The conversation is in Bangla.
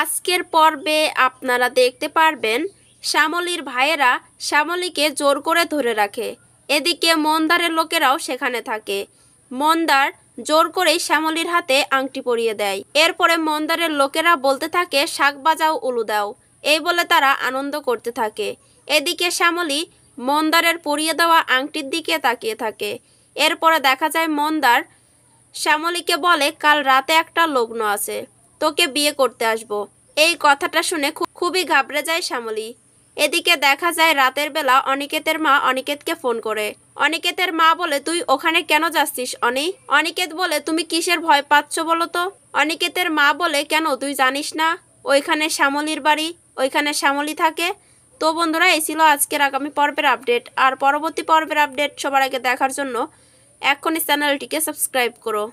আজকের পর্বে আপনারা দেখতে পারবেন শ্যামলির ভাইয়েরা শ্যামলীকে জোর করে ধরে রাখে এদিকে মন্দারের লোকেরাও সেখানে থাকে মন্দার জোর করেই শ্যামলির হাতে আংটি পরিয়ে দেয় এরপরে মন্দারের লোকেরা বলতে থাকে শাক বাজাও উলু দাও এই বলে তারা আনন্দ করতে থাকে এদিকে শ্যামলী মন্দারের পরিয়ে দেওয়া আংটির দিকে তাকিয়ে থাকে এরপরে দেখা যায় মন্দার শ্যামলীকে বলে কাল রাতে একটা লগ্ন আছে তোকে বিয়ে করতে আসব। এই কথাটা শুনে খুবই ঘাবড়ে যায় শ্যামলী এদিকে দেখা যায় রাতের বেলা অনিকেতের মা অনিকেতকে ফোন করে অনিকেতের মা বলে তুই ওখানে কেন যাচ্ছিস অনি অনিকেত বলে তুমি কিসের ভয় পাচ্ছ বলো তো অনিকেতের মা বলে কেন তুই জানিস না ওইখানে শ্যামলির বাড়ি ওইখানে শ্যামলী থাকে তো বন্ধুরা এই ছিল আজকের আগামী পর্বের আপডেট আর পরবর্তী পর্বের আপডেট সবার আগে দেখার জন্য এক্ষুনি চ্যানেলটিকে সাবস্ক্রাইব করো